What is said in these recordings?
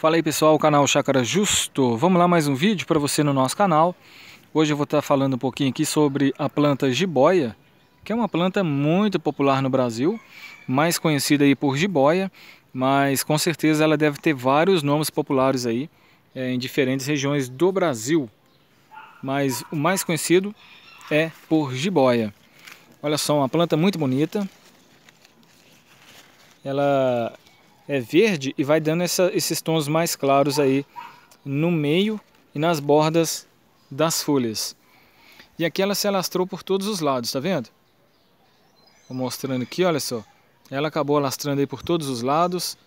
Fala aí pessoal, o canal Chácara Justo. Vamos lá mais um vídeo para você no nosso canal. Hoje eu vou estar tá falando um pouquinho aqui sobre a planta jiboia, que é uma planta muito popular no Brasil, mais conhecida aí por jiboia, mas com certeza ela deve ter vários nomes populares aí é, em diferentes regiões do Brasil. Mas o mais conhecido é por jiboia. Olha só, uma planta muito bonita. Ela é verde e vai dando essa, esses tons mais claros aí no meio e nas bordas das folhas. E aqui ela se alastrou por todos os lados, tá vendo? Vou mostrando aqui, olha só. Ela acabou alastrando aí por todos os lados.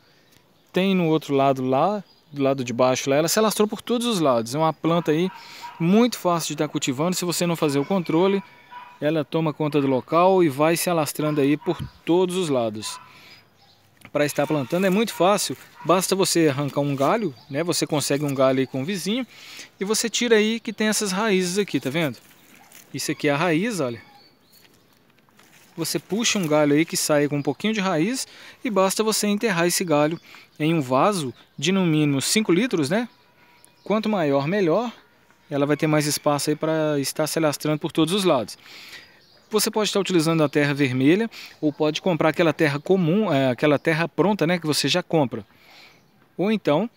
Tem no outro lado lá, do lado de baixo lá, ela se alastrou por todos os lados. É uma planta aí muito fácil de estar cultivando. Se você não fazer o controle, ela toma conta do local e vai se alastrando aí por todos os lados para estar plantando é muito fácil. Basta você arrancar um galho, né? Você consegue um galho aí com o vizinho e você tira aí que tem essas raízes aqui, tá vendo? Isso aqui é a raiz, olha. Você puxa um galho aí que sai com um pouquinho de raiz e basta você enterrar esse galho em um vaso de no mínimo 5 litros, né? Quanto maior, melhor. Ela vai ter mais espaço aí para estar se alastrando por todos os lados. Você pode estar utilizando a terra vermelha ou pode comprar aquela terra comum, é, aquela terra pronta né, que você já compra. Ou então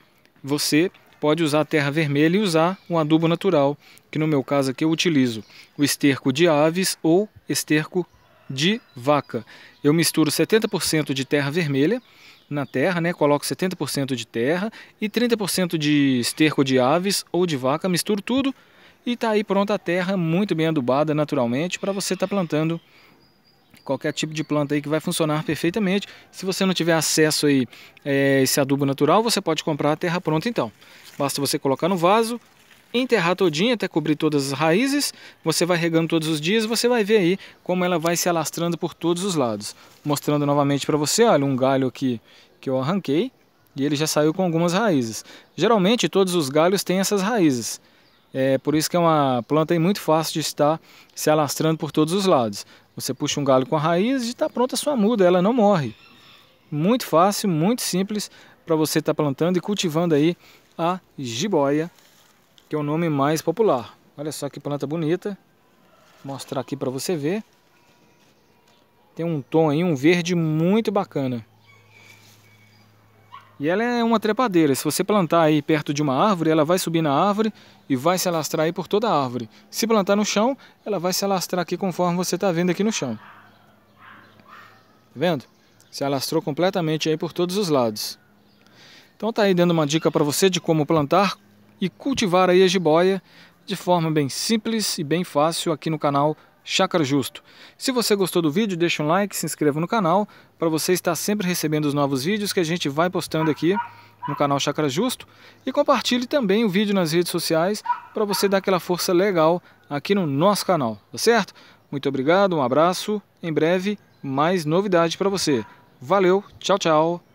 você pode usar a terra vermelha e usar um adubo natural, que no meu caso aqui eu utilizo o esterco de aves ou esterco de vaca. Eu misturo 70% de terra vermelha na terra, né? Coloco 70% de terra e 30% de esterco de aves ou de vaca, misturo tudo e está aí pronta a terra, muito bem adubada naturalmente, para você estar tá plantando qualquer tipo de planta aí que vai funcionar perfeitamente. Se você não tiver acesso aí é, esse adubo natural, você pode comprar a terra pronta então. Basta você colocar no vaso, enterrar todinha até cobrir todas as raízes, você vai regando todos os dias, você vai ver aí como ela vai se alastrando por todos os lados. Mostrando novamente para você, olha, um galho aqui que eu arranquei e ele já saiu com algumas raízes. Geralmente todos os galhos têm essas raízes. É por isso que é uma planta muito fácil de estar se alastrando por todos os lados. Você puxa um galho com a raiz e está pronta a sua muda, ela não morre. Muito fácil, muito simples para você estar tá plantando e cultivando aí a jiboia, que é o nome mais popular. Olha só que planta bonita. Vou mostrar aqui para você ver. Tem um tom aí, um verde muito bacana. E ela é uma trepadeira. Se você plantar aí perto de uma árvore, ela vai subir na árvore e vai se alastrar aí por toda a árvore. Se plantar no chão, ela vai se alastrar aqui conforme você está vendo aqui no chão. Tá vendo? Se alastrou completamente aí por todos os lados. Então tá aí dando uma dica para você de como plantar e cultivar aí a jiboia de forma bem simples e bem fácil aqui no canal Chácara Justo. Se você gostou do vídeo, deixa um like, se inscreva no canal, para você estar sempre recebendo os novos vídeos que a gente vai postando aqui no canal Chácara Justo. E compartilhe também o vídeo nas redes sociais, para você dar aquela força legal aqui no nosso canal, tá certo? Muito obrigado, um abraço, em breve mais novidade para você. Valeu, tchau, tchau!